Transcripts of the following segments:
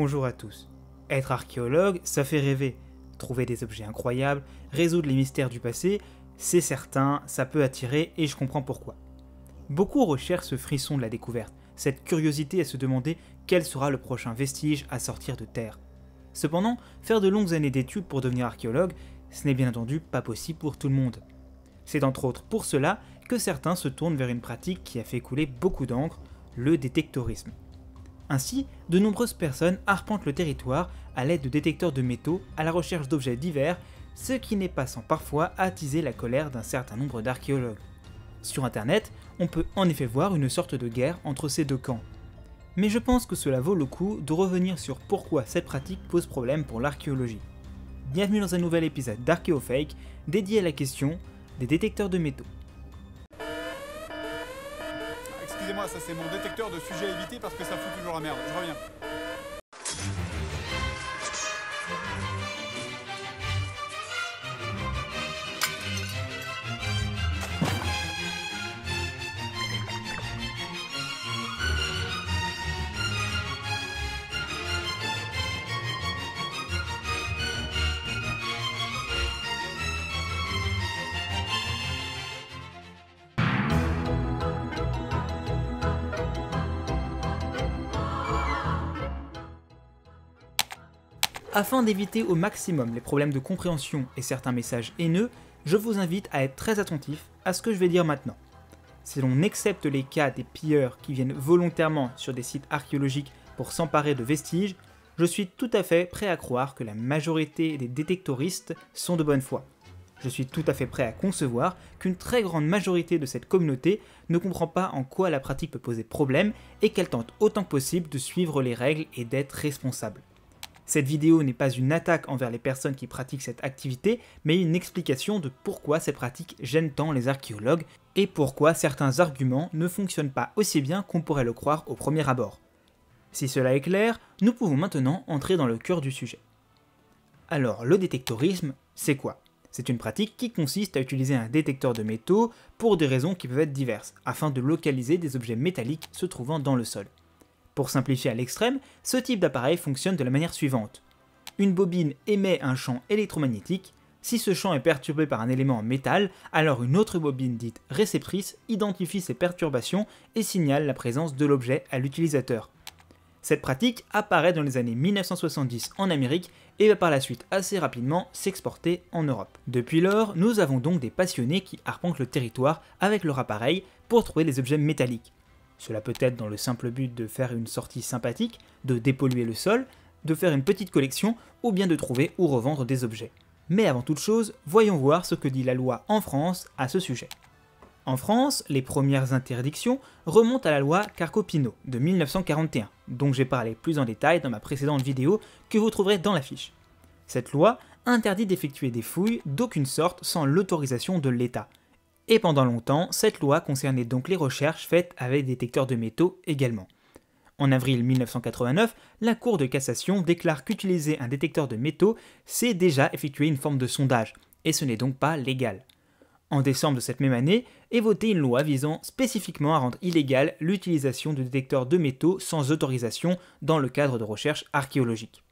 bonjour à tous. Être archéologue, ça fait rêver. Trouver des objets incroyables, résoudre les mystères du passé, c'est certain, ça peut attirer et je comprends pourquoi. Beaucoup recherchent ce frisson de la découverte, cette curiosité à se demander quel sera le prochain vestige à sortir de terre. Cependant, faire de longues années d'études pour devenir archéologue, ce n'est bien entendu pas possible pour tout le monde. C'est entre autres pour cela que certains se tournent vers une pratique qui a fait couler beaucoup d'encre, le détectorisme. Ainsi, de nombreuses personnes arpentent le territoire à l'aide de détecteurs de métaux à la recherche d'objets divers, ce qui n'est pas sans parfois attiser la colère d'un certain nombre d'archéologues. Sur internet, on peut en effet voir une sorte de guerre entre ces deux camps. Mais je pense que cela vaut le coup de revenir sur pourquoi cette pratique pose problème pour l'archéologie. Bienvenue dans un nouvel épisode d'Archéofake dédié à la question des détecteurs de métaux. ça c'est mon détecteur de sujets à éviter parce que ça fout toujours la merde. Je reviens. Afin d'éviter au maximum les problèmes de compréhension et certains messages haineux, je vous invite à être très attentif à ce que je vais dire maintenant. Si l'on accepte les cas des pilleurs qui viennent volontairement sur des sites archéologiques pour s'emparer de vestiges, je suis tout à fait prêt à croire que la majorité des détectoristes sont de bonne foi. Je suis tout à fait prêt à concevoir qu'une très grande majorité de cette communauté ne comprend pas en quoi la pratique peut poser problème et qu'elle tente autant que possible de suivre les règles et d'être responsable. Cette vidéo n'est pas une attaque envers les personnes qui pratiquent cette activité, mais une explication de pourquoi ces pratiques gênent tant les archéologues et pourquoi certains arguments ne fonctionnent pas aussi bien qu'on pourrait le croire au premier abord. Si cela est clair, nous pouvons maintenant entrer dans le cœur du sujet. Alors, le détectorisme, c'est quoi c'est une pratique qui consiste à utiliser un détecteur de métaux pour des raisons qui peuvent être diverses, afin de localiser des objets métalliques se trouvant dans le sol. Pour simplifier à l'extrême, ce type d'appareil fonctionne de la manière suivante. Une bobine émet un champ électromagnétique, si ce champ est perturbé par un élément en métal, alors une autre bobine dite réceptrice identifie ces perturbations et signale la présence de l'objet à l'utilisateur. Cette pratique apparaît dans les années 1970 en Amérique et va par la suite assez rapidement s'exporter en Europe. Depuis lors, nous avons donc des passionnés qui arpentent le territoire avec leur appareil pour trouver des objets métalliques. Cela peut être dans le simple but de faire une sortie sympathique, de dépolluer le sol, de faire une petite collection, ou bien de trouver ou revendre des objets. Mais avant toute chose, voyons voir ce que dit la loi en France à ce sujet. En France, les premières interdictions remontent à la loi Carcopino de 1941, dont j'ai parlé plus en détail dans ma précédente vidéo que vous trouverez dans l'affiche. Cette loi interdit d'effectuer des fouilles d'aucune sorte sans l'autorisation de l'État, et pendant longtemps, cette loi concernait donc les recherches faites avec des détecteurs de métaux également. En avril 1989, la Cour de cassation déclare qu'utiliser un détecteur de métaux, c'est déjà effectuer une forme de sondage, et ce n'est donc pas légal. En décembre de cette même année, est votée une loi visant spécifiquement à rendre illégale l'utilisation de détecteurs de métaux sans autorisation dans le cadre de recherches archéologiques.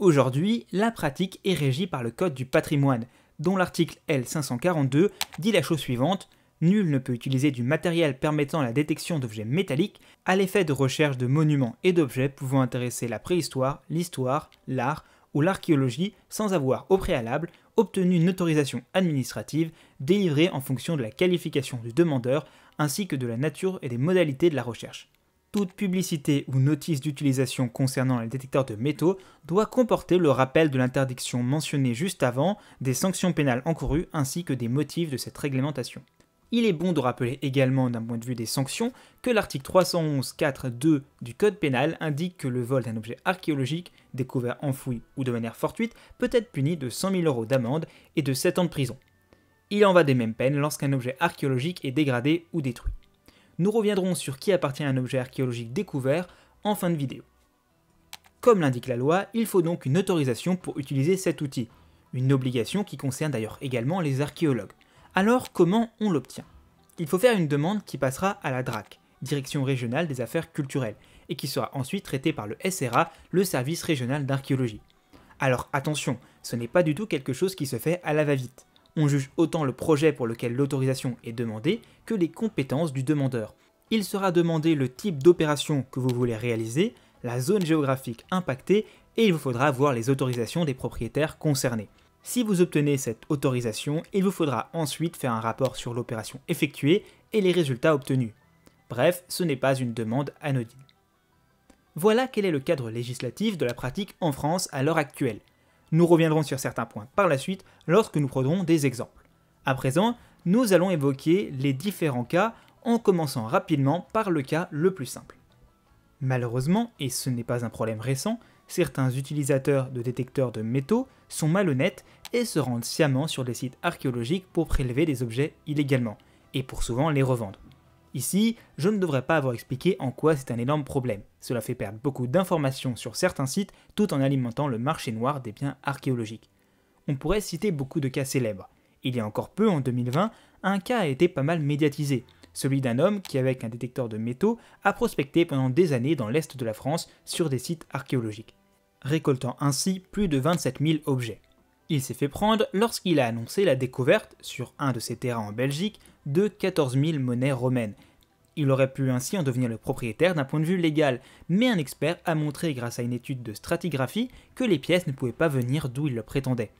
Aujourd'hui, la pratique est régie par le Code du patrimoine, dont l'article L542 dit la chose suivante Nul ne peut utiliser du matériel permettant la détection d'objets métalliques à l'effet de recherche de monuments et d'objets pouvant intéresser la préhistoire, l'histoire, l'art ou l'archéologie sans avoir au préalable obtenu une autorisation administrative délivrée en fonction de la qualification du demandeur ainsi que de la nature et des modalités de la recherche toute publicité ou notice d'utilisation concernant les détecteurs de métaux doit comporter le rappel de l'interdiction mentionnée juste avant, des sanctions pénales encourues ainsi que des motifs de cette réglementation. Il est bon de rappeler également d'un point de vue des sanctions que l'article 311.4.2 du Code pénal indique que le vol d'un objet archéologique, découvert enfoui ou de manière fortuite, peut être puni de 100 000 euros d'amende et de 7 ans de prison. Il en va des mêmes peines lorsqu'un objet archéologique est dégradé ou détruit. Nous reviendrons sur qui appartient un objet archéologique découvert en fin de vidéo. Comme l'indique la loi, il faut donc une autorisation pour utiliser cet outil, une obligation qui concerne d'ailleurs également les archéologues. Alors comment on l'obtient Il faut faire une demande qui passera à la DRAC, Direction régionale des affaires culturelles, et qui sera ensuite traitée par le SRA, le service régional d'archéologie. Alors attention, ce n'est pas du tout quelque chose qui se fait à la va-vite. On juge autant le projet pour lequel l'autorisation est demandée que les compétences du demandeur. Il sera demandé le type d'opération que vous voulez réaliser, la zone géographique impactée et il vous faudra voir les autorisations des propriétaires concernés. Si vous obtenez cette autorisation, il vous faudra ensuite faire un rapport sur l'opération effectuée et les résultats obtenus. Bref, ce n'est pas une demande anodine. Voilà quel est le cadre législatif de la pratique en France à l'heure actuelle. Nous reviendrons sur certains points par la suite lorsque nous prendrons des exemples. À présent, nous allons évoquer les différents cas en commençant rapidement par le cas le plus simple. Malheureusement, et ce n'est pas un problème récent, certains utilisateurs de détecteurs de métaux sont malhonnêtes et se rendent sciemment sur des sites archéologiques pour prélever des objets illégalement, et pour souvent les revendre. Ici, je ne devrais pas avoir expliqué en quoi c'est un énorme problème. Cela fait perdre beaucoup d'informations sur certains sites tout en alimentant le marché noir des biens archéologiques. On pourrait citer beaucoup de cas célèbres. Il y a encore peu, en 2020, un cas a été pas mal médiatisé, celui d'un homme qui, avec un détecteur de métaux, a prospecté pendant des années dans l'est de la France sur des sites archéologiques, récoltant ainsi plus de 27 000 objets. Il s'est fait prendre lorsqu'il a annoncé la découverte, sur un de ses terrains en Belgique, de 14 000 monnaies romaines. Il aurait pu ainsi en devenir le propriétaire d'un point de vue légal, mais un expert a montré grâce à une étude de stratigraphie que les pièces ne pouvaient pas venir d'où il le prétendait.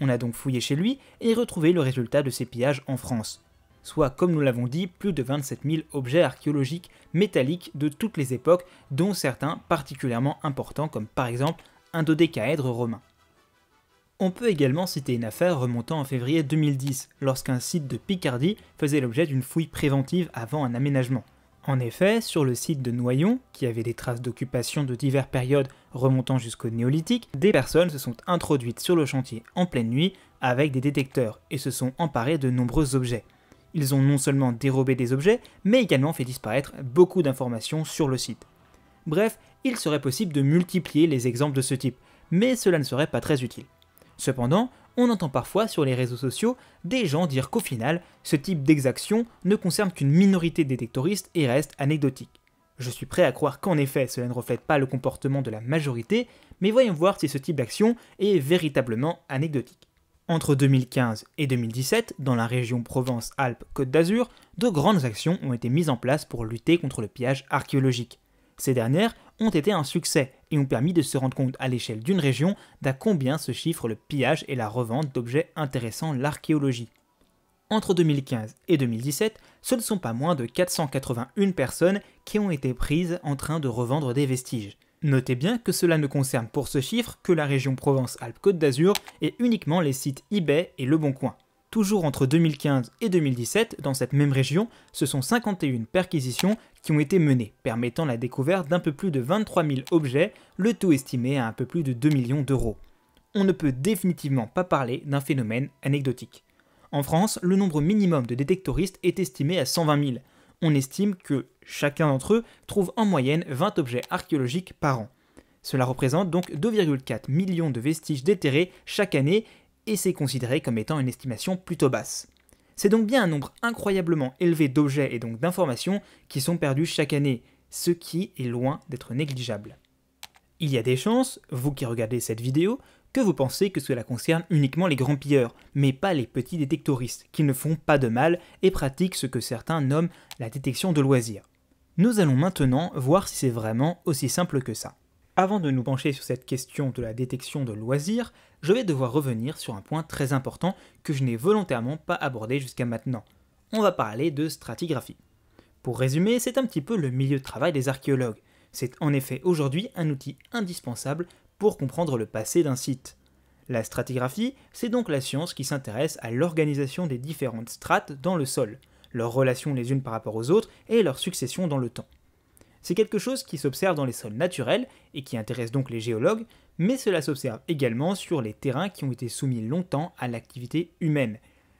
On a donc fouillé chez lui et retrouvé le résultat de ses pillages en France. Soit, comme nous l'avons dit, plus de 27 000 objets archéologiques métalliques de toutes les époques, dont certains particulièrement importants comme par exemple un dodécaèdre romain. On peut également citer une affaire remontant en février 2010, lorsqu'un site de Picardie faisait l'objet d'une fouille préventive avant un aménagement. En effet, sur le site de Noyon, qui avait des traces d'occupation de diverses périodes remontant jusqu'au néolithique, des personnes se sont introduites sur le chantier en pleine nuit avec des détecteurs et se sont emparées de nombreux objets. Ils ont non seulement dérobé des objets, mais également fait disparaître beaucoup d'informations sur le site. Bref, il serait possible de multiplier les exemples de ce type, mais cela ne serait pas très utile. Cependant, on entend parfois sur les réseaux sociaux des gens dire qu'au final, ce type d'exaction ne concerne qu'une minorité détectoriste et reste anecdotique. Je suis prêt à croire qu'en effet cela ne reflète pas le comportement de la majorité, mais voyons voir si ce type d'action est véritablement anecdotique. Entre 2015 et 2017, dans la région Provence-Alpes-Côte d'Azur, de grandes actions ont été mises en place pour lutter contre le pillage archéologique. Ces dernières ont été un succès et ont permis de se rendre compte à l'échelle d'une région d'à combien se chiffrent le pillage et la revente d'objets intéressant l'archéologie. Entre 2015 et 2017, ce ne sont pas moins de 481 personnes qui ont été prises en train de revendre des vestiges. Notez bien que cela ne concerne pour ce chiffre que la région Provence-Alpes-Côte d'Azur et uniquement les sites eBay et Le Leboncoin. Toujours entre 2015 et 2017, dans cette même région, ce sont 51 perquisitions qui ont été menées, permettant la découverte d'un peu plus de 23 000 objets, le tout estimé à un peu plus de 2 millions d'euros. On ne peut définitivement pas parler d'un phénomène anecdotique. En France, le nombre minimum de détectoristes est estimé à 120 000. On estime que chacun d'entre eux trouve en moyenne 20 objets archéologiques par an. Cela représente donc 2,4 millions de vestiges déterrés chaque année et c'est considéré comme étant une estimation plutôt basse. C'est donc bien un nombre incroyablement élevé d'objets et donc d'informations qui sont perdus chaque année, ce qui est loin d'être négligeable. Il y a des chances, vous qui regardez cette vidéo, que vous pensez que cela concerne uniquement les grands pilleurs, mais pas les petits détectoristes, qui ne font pas de mal et pratiquent ce que certains nomment la détection de loisirs. Nous allons maintenant voir si c'est vraiment aussi simple que ça. Avant de nous pencher sur cette question de la détection de loisirs, je vais devoir revenir sur un point très important que je n'ai volontairement pas abordé jusqu'à maintenant. On va parler de stratigraphie. Pour résumer, c'est un petit peu le milieu de travail des archéologues. C'est en effet aujourd'hui un outil indispensable pour comprendre le passé d'un site. La stratigraphie, c'est donc la science qui s'intéresse à l'organisation des différentes strates dans le sol, leurs relations les unes par rapport aux autres et leur succession dans le temps. C'est quelque chose qui s'observe dans les sols naturels et qui intéresse donc les géologues, mais cela s'observe également sur les terrains qui ont été soumis longtemps à l'activité humaine.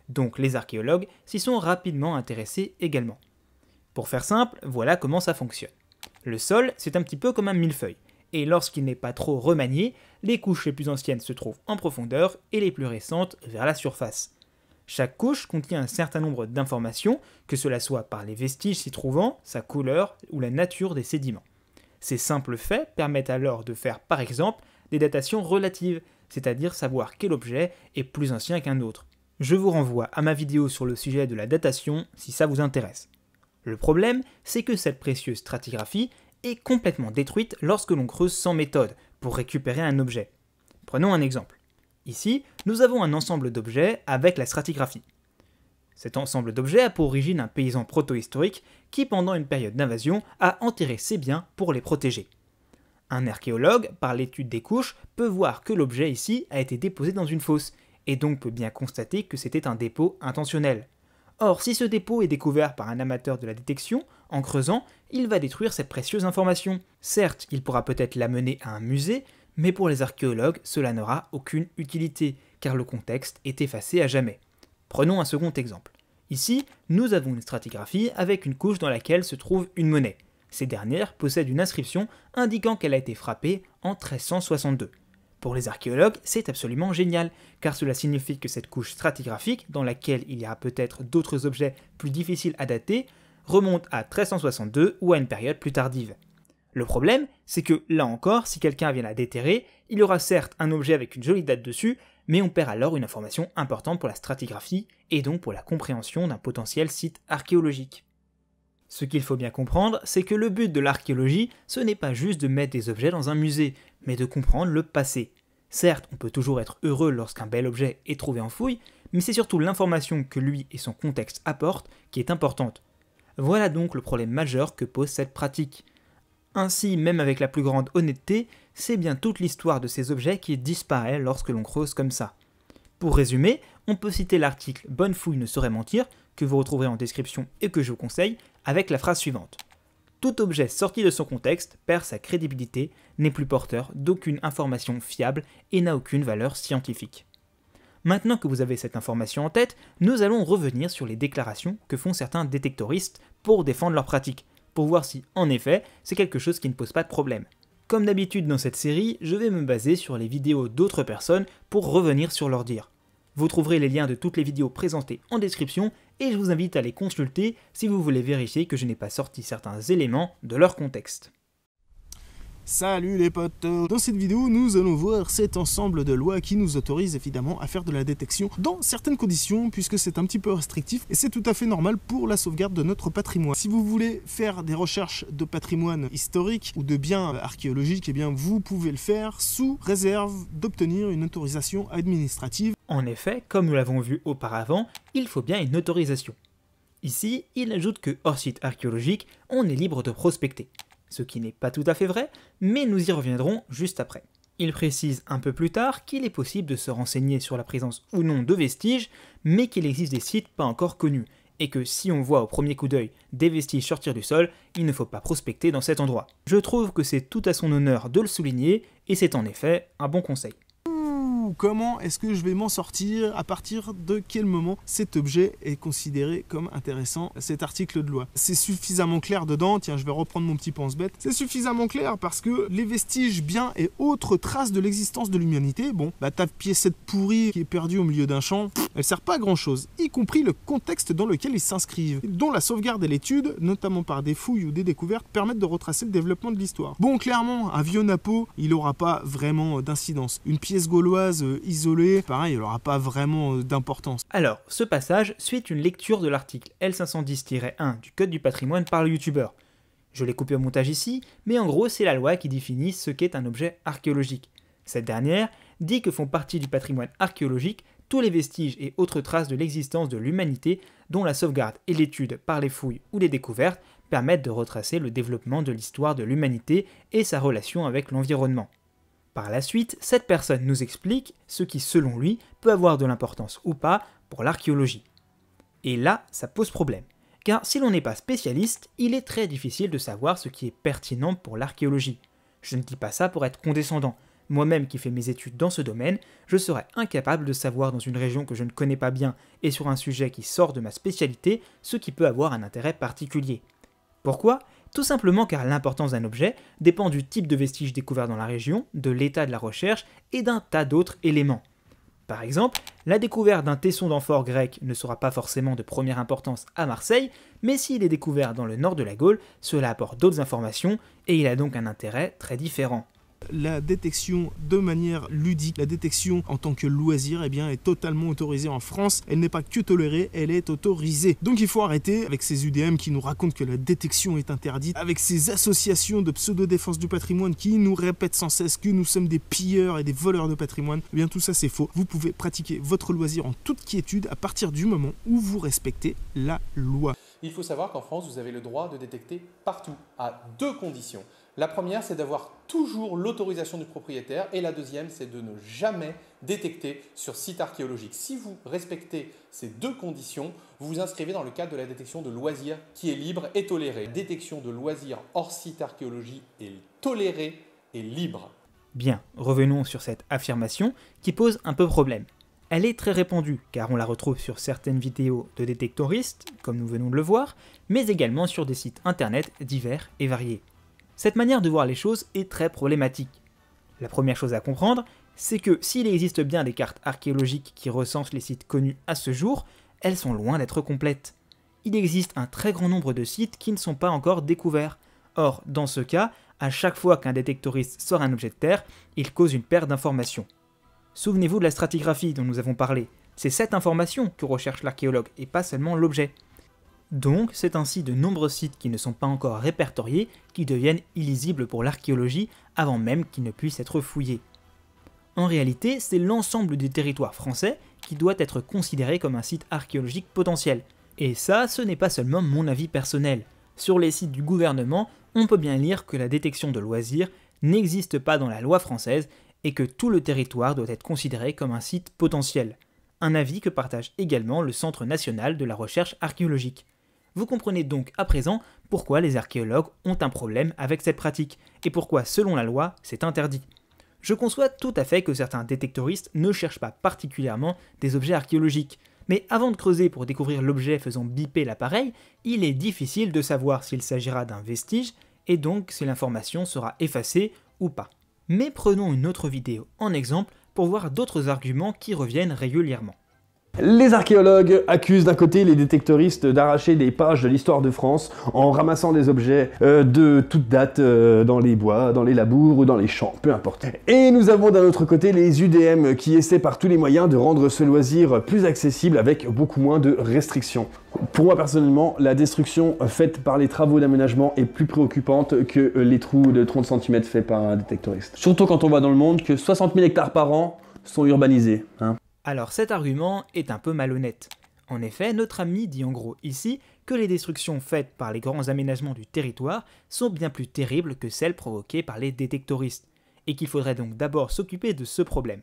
Donc les archéologues s'y sont rapidement intéressés également. Pour faire simple, voilà comment ça fonctionne. Le sol, c'est un petit peu comme un millefeuille, et lorsqu'il n'est pas trop remanié, les couches les plus anciennes se trouvent en profondeur et les plus récentes vers la surface. Chaque couche contient un certain nombre d'informations, que cela soit par les vestiges s'y trouvant, sa couleur ou la nature des sédiments. Ces simples faits permettent alors de faire par exemple des datations relatives, c'est-à-dire savoir quel objet est plus ancien qu'un autre. Je vous renvoie à ma vidéo sur le sujet de la datation si ça vous intéresse. Le problème, c'est que cette précieuse stratigraphie est complètement détruite lorsque l'on creuse sans méthode pour récupérer un objet. Prenons un exemple. Ici, nous avons un ensemble d'objets avec la stratigraphie. Cet ensemble d'objets a pour origine un paysan protohistorique qui, pendant une période d'invasion, a enterré ses biens pour les protéger. Un archéologue, par l'étude des couches, peut voir que l'objet ici a été déposé dans une fosse, et donc peut bien constater que c'était un dépôt intentionnel. Or, si ce dépôt est découvert par un amateur de la détection, en creusant, il va détruire cette précieuse information. Certes, il pourra peut-être l'amener à un musée, mais pour les archéologues, cela n'aura aucune utilité, car le contexte est effacé à jamais. Prenons un second exemple. Ici, nous avons une stratigraphie avec une couche dans laquelle se trouve une monnaie. Ces dernières possèdent une inscription indiquant qu'elle a été frappée en 1362. Pour les archéologues, c'est absolument génial, car cela signifie que cette couche stratigraphique, dans laquelle il y a peut-être d'autres objets plus difficiles à dater, remonte à 1362 ou à une période plus tardive. Le problème, c'est que là encore, si quelqu'un vient la déterrer, il y aura certes un objet avec une jolie date dessus, mais on perd alors une information importante pour la stratigraphie et donc pour la compréhension d'un potentiel site archéologique. Ce qu'il faut bien comprendre, c'est que le but de l'archéologie, ce n'est pas juste de mettre des objets dans un musée, mais de comprendre le passé. Certes, on peut toujours être heureux lorsqu'un bel objet est trouvé en fouille, mais c'est surtout l'information que lui et son contexte apportent qui est importante. Voilà donc le problème majeur que pose cette pratique ainsi, même avec la plus grande honnêteté, c'est bien toute l'histoire de ces objets qui disparaît lorsque l'on creuse comme ça. Pour résumer, on peut citer l'article Bonne fouille ne saurait mentir, que vous retrouverez en description et que je vous conseille, avec la phrase suivante. Tout objet sorti de son contexte perd sa crédibilité, n'est plus porteur d'aucune information fiable et n'a aucune valeur scientifique. Maintenant que vous avez cette information en tête, nous allons revenir sur les déclarations que font certains détectoristes pour défendre leur pratique, pour voir si, en effet, c'est quelque chose qui ne pose pas de problème. Comme d'habitude dans cette série, je vais me baser sur les vidéos d'autres personnes pour revenir sur leur dire. Vous trouverez les liens de toutes les vidéos présentées en description et je vous invite à les consulter si vous voulez vérifier que je n'ai pas sorti certains éléments de leur contexte. Salut les potes Dans cette vidéo, nous allons voir cet ensemble de lois qui nous autorise évidemment à faire de la détection dans certaines conditions puisque c'est un petit peu restrictif et c'est tout à fait normal pour la sauvegarde de notre patrimoine. Si vous voulez faire des recherches de patrimoine historique ou de biens archéologiques, et eh bien vous pouvez le faire sous réserve d'obtenir une autorisation administrative. En effet, comme nous l'avons vu auparavant, il faut bien une autorisation. Ici, il ajoute que hors site archéologique, on est libre de prospecter ce qui n'est pas tout à fait vrai, mais nous y reviendrons juste après. Il précise un peu plus tard qu'il est possible de se renseigner sur la présence ou non de vestiges, mais qu'il existe des sites pas encore connus, et que si on voit au premier coup d'œil des vestiges sortir du sol, il ne faut pas prospecter dans cet endroit. Je trouve que c'est tout à son honneur de le souligner, et c'est en effet un bon conseil comment est-ce que je vais m'en sortir, à partir de quel moment cet objet est considéré comme intéressant, cet article de loi. C'est suffisamment clair dedans, tiens je vais reprendre mon petit pense-bête, c'est suffisamment clair parce que les vestiges, biens et autres traces de l'existence de l'humanité, bon, bah ta piécette pourrie qui est perdue au milieu d'un champ, elle sert pas à grand chose, y compris le contexte dans lequel ils s'inscrivent, dont la sauvegarde et l'étude, notamment par des fouilles ou des découvertes, permettent de retracer le développement de l'histoire. Bon, clairement, un vieux napo, il aura pas vraiment euh, d'incidence. Une pièce gauloise euh, isolé, pareil, il n'aura pas vraiment euh, d'importance. Alors, ce passage suit une lecture de l'article L510-1 du Code du patrimoine par le youtubeur. Je l'ai coupé au montage ici, mais en gros, c'est la loi qui définit ce qu'est un objet archéologique. Cette dernière dit que font partie du patrimoine archéologique tous les vestiges et autres traces de l'existence de l'humanité dont la sauvegarde et l'étude par les fouilles ou les découvertes permettent de retracer le développement de l'histoire de l'humanité et sa relation avec l'environnement. Par la suite, cette personne nous explique ce qui, selon lui, peut avoir de l'importance ou pas pour l'archéologie. Et là, ça pose problème, car si l'on n'est pas spécialiste, il est très difficile de savoir ce qui est pertinent pour l'archéologie. Je ne dis pas ça pour être condescendant. Moi-même qui fais mes études dans ce domaine, je serais incapable de savoir dans une région que je ne connais pas bien et sur un sujet qui sort de ma spécialité ce qui peut avoir un intérêt particulier. Pourquoi tout simplement car l'importance d'un objet dépend du type de vestige découvert dans la région, de l'état de la recherche et d'un tas d'autres éléments. Par exemple, la découverte d'un tesson d'amphore grec ne sera pas forcément de première importance à Marseille, mais s'il est découvert dans le nord de la Gaule, cela apporte d'autres informations et il a donc un intérêt très différent. La détection de manière ludique, la détection en tant que loisir, eh bien, est totalement autorisée en France. Elle n'est pas que tolérée, elle est autorisée. Donc il faut arrêter avec ces UDM qui nous racontent que la détection est interdite, avec ces associations de pseudo-défense du patrimoine qui nous répètent sans cesse que nous sommes des pilleurs et des voleurs de patrimoine. Eh bien, tout ça, c'est faux. Vous pouvez pratiquer votre loisir en toute quiétude à partir du moment où vous respectez la loi. Il faut savoir qu'en France, vous avez le droit de détecter partout, à deux conditions. La première, c'est d'avoir toujours l'autorisation du propriétaire et la deuxième, c'est de ne jamais détecter sur site archéologique. Si vous respectez ces deux conditions, vous vous inscrivez dans le cadre de la détection de loisirs qui est libre et tolérée. détection de loisirs hors site archéologie est tolérée et libre. Bien, revenons sur cette affirmation qui pose un peu problème. Elle est très répandue car on la retrouve sur certaines vidéos de détectoristes, comme nous venons de le voir, mais également sur des sites internet divers et variés. Cette manière de voir les choses est très problématique. La première chose à comprendre, c'est que s'il existe bien des cartes archéologiques qui recensent les sites connus à ce jour, elles sont loin d'être complètes. Il existe un très grand nombre de sites qui ne sont pas encore découverts. Or, dans ce cas, à chaque fois qu'un détectoriste sort un objet de terre, il cause une perte d'informations. Souvenez-vous de la stratigraphie dont nous avons parlé. C'est cette information que recherche l'archéologue et pas seulement l'objet. Donc, c'est ainsi de nombreux sites qui ne sont pas encore répertoriés qui deviennent illisibles pour l'archéologie avant même qu'ils ne puissent être fouillés. En réalité, c'est l'ensemble du territoire français qui doit être considéré comme un site archéologique potentiel. Et ça, ce n'est pas seulement mon avis personnel. Sur les sites du gouvernement, on peut bien lire que la détection de loisirs n'existe pas dans la loi française et que tout le territoire doit être considéré comme un site potentiel. Un avis que partage également le Centre national de la recherche archéologique. Vous comprenez donc à présent pourquoi les archéologues ont un problème avec cette pratique, et pourquoi, selon la loi, c'est interdit. Je conçois tout à fait que certains détectoristes ne cherchent pas particulièrement des objets archéologiques, mais avant de creuser pour découvrir l'objet faisant biper l'appareil, il est difficile de savoir s'il s'agira d'un vestige et donc si l'information sera effacée ou pas. Mais prenons une autre vidéo en exemple pour voir d'autres arguments qui reviennent régulièrement. Les archéologues accusent d'un côté les détectoristes d'arracher des pages de l'histoire de France en ramassant des objets euh, de toute date euh, dans les bois, dans les labours ou dans les champs, peu importe. Et nous avons d'un autre côté les UDM qui essaient par tous les moyens de rendre ce loisir plus accessible avec beaucoup moins de restrictions. Pour moi personnellement, la destruction faite par les travaux d'aménagement est plus préoccupante que les trous de 30 cm faits par un détectoriste. Surtout quand on voit dans le monde que 60 000 hectares par an sont urbanisés. Hein. Alors cet argument est un peu malhonnête. En effet, notre ami dit en gros ici que les destructions faites par les grands aménagements du territoire sont bien plus terribles que celles provoquées par les détectoristes, et qu'il faudrait donc d'abord s'occuper de ce problème.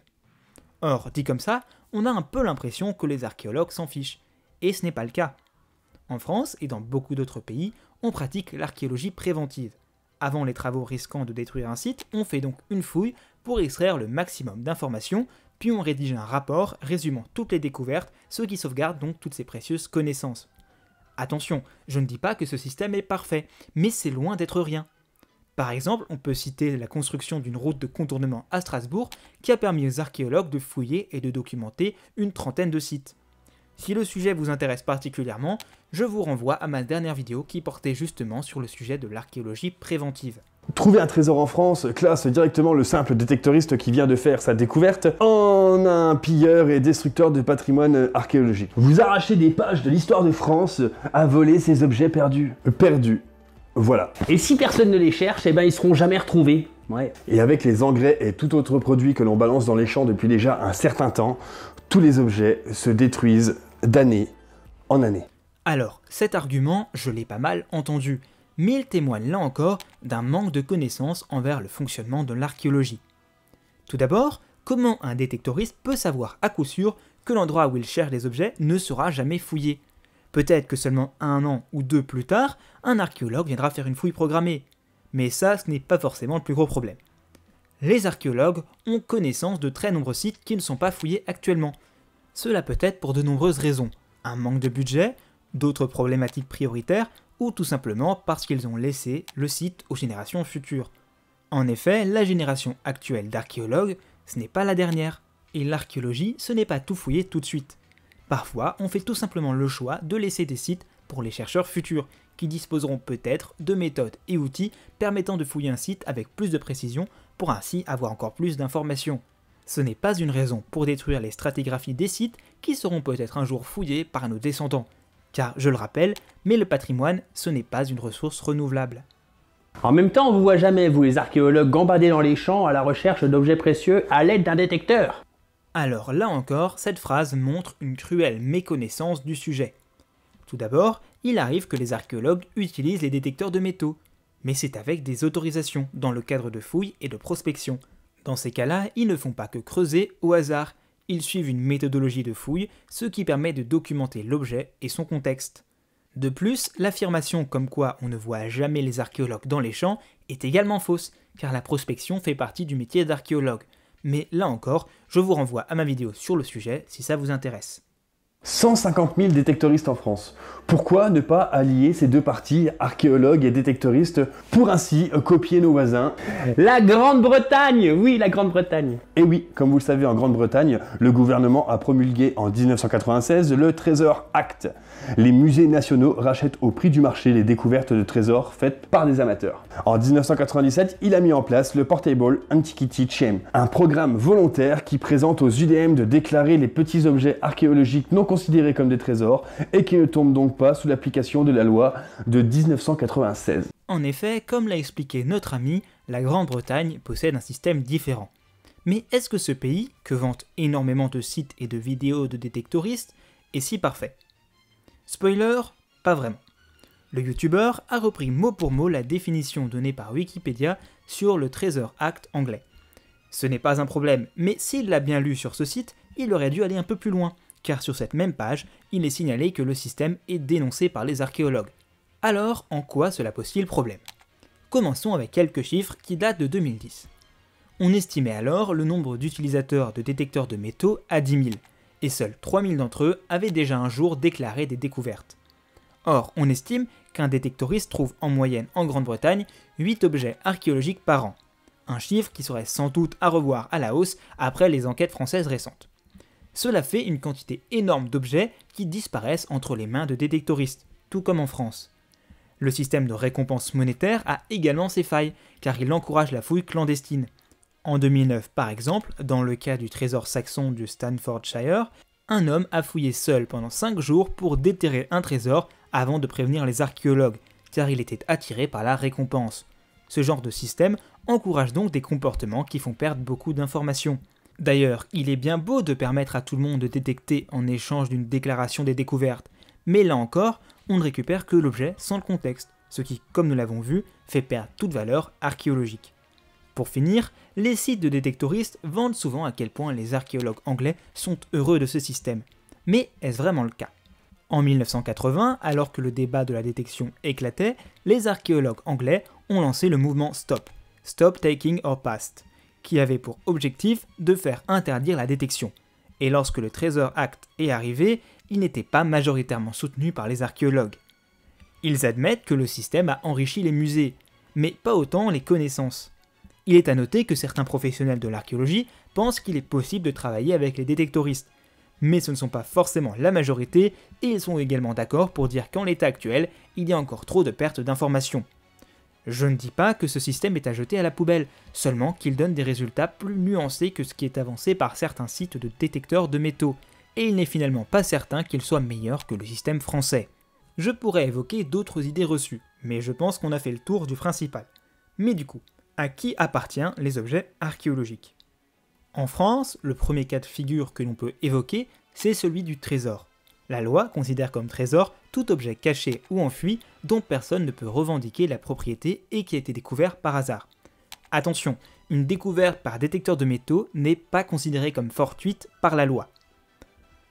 Or, dit comme ça, on a un peu l'impression que les archéologues s'en fichent, et ce n'est pas le cas. En France et dans beaucoup d'autres pays, on pratique l'archéologie préventive. Avant les travaux risquant de détruire un site, on fait donc une fouille pour extraire le maximum d'informations puis on rédige un rapport résumant toutes les découvertes, ce qui sauvegarde donc toutes ces précieuses connaissances. Attention, je ne dis pas que ce système est parfait, mais c'est loin d'être rien. Par exemple, on peut citer la construction d'une route de contournement à Strasbourg qui a permis aux archéologues de fouiller et de documenter une trentaine de sites. Si le sujet vous intéresse particulièrement, je vous renvoie à ma dernière vidéo qui portait justement sur le sujet de l'archéologie préventive trouver un trésor en France classe directement le simple détectoriste qui vient de faire sa découverte en un pilleur et destructeur de patrimoine archéologique. Vous arrachez des pages de l'histoire de France à voler ces objets perdus. Perdus. Voilà. Et si personne ne les cherche, eh ben ils seront jamais retrouvés. Ouais. Et avec les engrais et tout autre produit que l'on balance dans les champs depuis déjà un certain temps, tous les objets se détruisent d'année en année. Alors, cet argument, je l'ai pas mal entendu mais il témoigne là encore d'un manque de connaissances envers le fonctionnement de l'archéologie. Tout d'abord, comment un détectoriste peut savoir à coup sûr que l'endroit où il cherche les objets ne sera jamais fouillé Peut-être que seulement un an ou deux plus tard, un archéologue viendra faire une fouille programmée. Mais ça, ce n'est pas forcément le plus gros problème. Les archéologues ont connaissance de très nombreux sites qui ne sont pas fouillés actuellement. Cela peut être pour de nombreuses raisons. Un manque de budget, d'autres problématiques prioritaires, ou tout simplement parce qu'ils ont laissé le site aux générations futures. En effet, la génération actuelle d'archéologues, ce n'est pas la dernière, et l'archéologie, ce n'est pas tout fouiller tout de suite. Parfois, on fait tout simplement le choix de laisser des sites pour les chercheurs futurs, qui disposeront peut-être de méthodes et outils permettant de fouiller un site avec plus de précision pour ainsi avoir encore plus d'informations. Ce n'est pas une raison pour détruire les stratigraphies des sites qui seront peut-être un jour fouillés par nos descendants, car je le rappelle, mais le patrimoine, ce n'est pas une ressource renouvelable. En même temps, on vous voit jamais, vous les archéologues, gambader dans les champs à la recherche d'objets précieux à l'aide d'un détecteur. Alors là encore, cette phrase montre une cruelle méconnaissance du sujet. Tout d'abord, il arrive que les archéologues utilisent les détecteurs de métaux, mais c'est avec des autorisations, dans le cadre de fouilles et de prospections. Dans ces cas-là, ils ne font pas que creuser au hasard, ils suivent une méthodologie de fouille, ce qui permet de documenter l'objet et son contexte. De plus, l'affirmation comme quoi on ne voit jamais les archéologues dans les champs est également fausse, car la prospection fait partie du métier d'archéologue. Mais là encore, je vous renvoie à ma vidéo sur le sujet si ça vous intéresse. 150 000 détectoristes en France. Pourquoi ne pas allier ces deux parties, archéologues et détectoristes, pour ainsi euh, copier nos voisins La Grande-Bretagne Oui, la Grande-Bretagne Et eh oui, comme vous le savez, en Grande-Bretagne, le gouvernement a promulgué en 1996 le Trésor Act les musées nationaux rachètent au prix du marché les découvertes de trésors faites par des amateurs. En 1997, il a mis en place le Portable Antiquity Chain, un programme volontaire qui présente aux UDM de déclarer les petits objets archéologiques non considérés comme des trésors et qui ne tombent donc pas sous l'application de la loi de 1996. En effet, comme l'a expliqué notre ami, la Grande-Bretagne possède un système différent. Mais est-ce que ce pays, que vantent énormément de sites et de vidéos de détectoristes, est si parfait Spoiler, pas vraiment. Le youtubeur a repris mot pour mot la définition donnée par Wikipédia sur le Treasure Act anglais. Ce n'est pas un problème, mais s'il l'a bien lu sur ce site, il aurait dû aller un peu plus loin, car sur cette même page, il est signalé que le système est dénoncé par les archéologues. Alors, en quoi cela pose-t-il problème Commençons avec quelques chiffres qui datent de 2010. On estimait alors le nombre d'utilisateurs de détecteurs de métaux à 10 000, et seuls 3000 d'entre eux avaient déjà un jour déclaré des découvertes. Or, on estime qu'un détectoriste trouve en moyenne en Grande-Bretagne 8 objets archéologiques par an, un chiffre qui serait sans doute à revoir à la hausse après les enquêtes françaises récentes. Cela fait une quantité énorme d'objets qui disparaissent entre les mains de détectoristes, tout comme en France. Le système de récompense monétaire a également ses failles, car il encourage la fouille clandestine, en 2009, par exemple, dans le cas du trésor saxon du Stanfordshire, un homme a fouillé seul pendant 5 jours pour déterrer un trésor avant de prévenir les archéologues, car il était attiré par la récompense. Ce genre de système encourage donc des comportements qui font perdre beaucoup d'informations. D'ailleurs, il est bien beau de permettre à tout le monde de détecter en échange d'une déclaration des découvertes, mais là encore, on ne récupère que l'objet sans le contexte, ce qui, comme nous l'avons vu, fait perdre toute valeur archéologique. Pour finir, les sites de détectoristes vendent souvent à quel point les archéologues anglais sont heureux de ce système. Mais est-ce vraiment le cas En 1980, alors que le débat de la détection éclatait, les archéologues anglais ont lancé le mouvement STOP, Stop Taking or Past, qui avait pour objectif de faire interdire la détection. Et lorsque le Treasure Act est arrivé, il n'était pas majoritairement soutenu par les archéologues. Ils admettent que le système a enrichi les musées, mais pas autant les connaissances. Il est à noter que certains professionnels de l'archéologie pensent qu'il est possible de travailler avec les détectoristes. Mais ce ne sont pas forcément la majorité, et ils sont également d'accord pour dire qu'en l'état actuel, il y a encore trop de pertes d'informations. Je ne dis pas que ce système est à jeter à la poubelle, seulement qu'il donne des résultats plus nuancés que ce qui est avancé par certains sites de détecteurs de métaux, et il n'est finalement pas certain qu'il soit meilleur que le système français. Je pourrais évoquer d'autres idées reçues, mais je pense qu'on a fait le tour du principal. Mais du coup, à qui appartiennent les objets archéologiques. En France, le premier cas de figure que l'on peut évoquer, c'est celui du trésor. La loi considère comme trésor tout objet caché ou enfui dont personne ne peut revendiquer la propriété et qui a été découvert par hasard. Attention, une découverte par détecteur de métaux n'est pas considérée comme fortuite par la loi.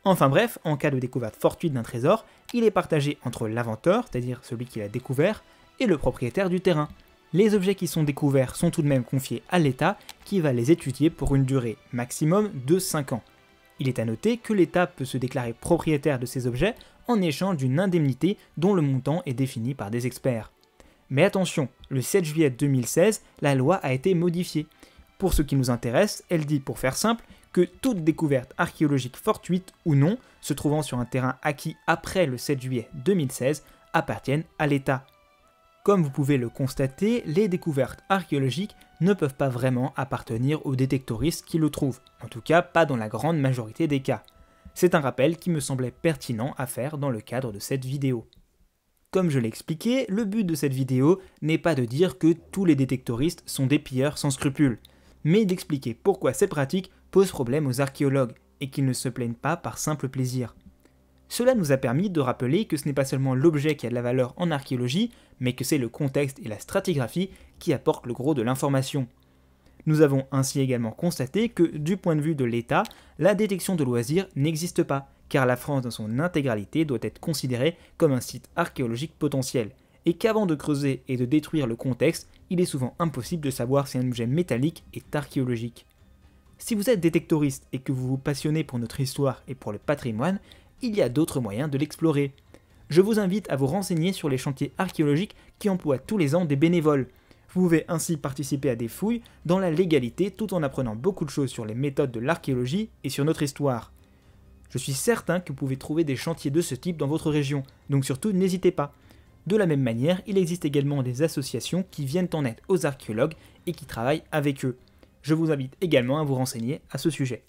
Enfin bref, en cas de découverte fortuite d'un trésor, il est partagé entre l'inventeur, c'est-à-dire celui qui l'a découvert, et le propriétaire du terrain, les objets qui sont découverts sont tout de même confiés à l'État qui va les étudier pour une durée maximum de 5 ans. Il est à noter que l'État peut se déclarer propriétaire de ces objets en échange d'une indemnité dont le montant est défini par des experts. Mais attention, le 7 juillet 2016, la loi a été modifiée. Pour ce qui nous intéresse, elle dit pour faire simple que toute découverte archéologique fortuite ou non, se trouvant sur un terrain acquis après le 7 juillet 2016, appartiennent à l'État. Comme vous pouvez le constater, les découvertes archéologiques ne peuvent pas vraiment appartenir aux détectoristes qui le trouvent, en tout cas pas dans la grande majorité des cas. C'est un rappel qui me semblait pertinent à faire dans le cadre de cette vidéo. Comme je l'ai expliqué, le but de cette vidéo n'est pas de dire que tous les détectoristes sont des pilleurs sans scrupules, mais d'expliquer pourquoi ces pratiques posent problème aux archéologues et qu'ils ne se plaignent pas par simple plaisir. Cela nous a permis de rappeler que ce n'est pas seulement l'objet qui a de la valeur en archéologie, mais que c'est le contexte et la stratigraphie qui apportent le gros de l'information. Nous avons ainsi également constaté que, du point de vue de l'État, la détection de loisirs n'existe pas, car la France dans son intégralité doit être considérée comme un site archéologique potentiel, et qu'avant de creuser et de détruire le contexte, il est souvent impossible de savoir si un objet métallique est archéologique. Si vous êtes détectoriste et que vous vous passionnez pour notre histoire et pour le patrimoine, il y a d'autres moyens de l'explorer. Je vous invite à vous renseigner sur les chantiers archéologiques qui emploient tous les ans des bénévoles. Vous pouvez ainsi participer à des fouilles dans la légalité tout en apprenant beaucoup de choses sur les méthodes de l'archéologie et sur notre histoire. Je suis certain que vous pouvez trouver des chantiers de ce type dans votre région, donc surtout n'hésitez pas. De la même manière, il existe également des associations qui viennent en aide aux archéologues et qui travaillent avec eux. Je vous invite également à vous renseigner à ce sujet.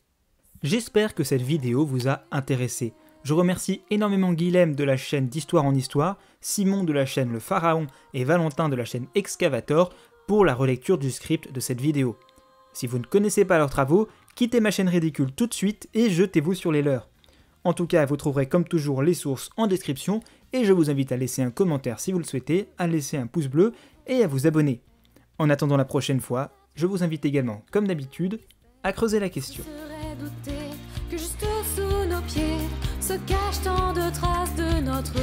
J'espère que cette vidéo vous a intéressé. Je remercie énormément Guilhem de la chaîne d'Histoire en Histoire, Simon de la chaîne Le Pharaon et Valentin de la chaîne Excavator pour la relecture du script de cette vidéo. Si vous ne connaissez pas leurs travaux, quittez ma chaîne ridicule tout de suite et jetez-vous sur les leurs. En tout cas, vous trouverez comme toujours les sources en description et je vous invite à laisser un commentaire si vous le souhaitez, à laisser un pouce bleu et à vous abonner. En attendant la prochaine fois, je vous invite également, comme d'habitude, à creuser la question se cachent tant de traces de notre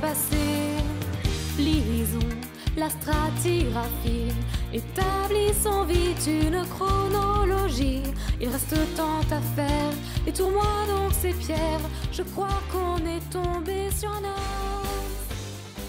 passé. Lisons la stratigraphie, établissons vite une chronologie. Il reste tant à faire, et tourne-moi donc ces pierres. Je crois qu'on est tombé sur un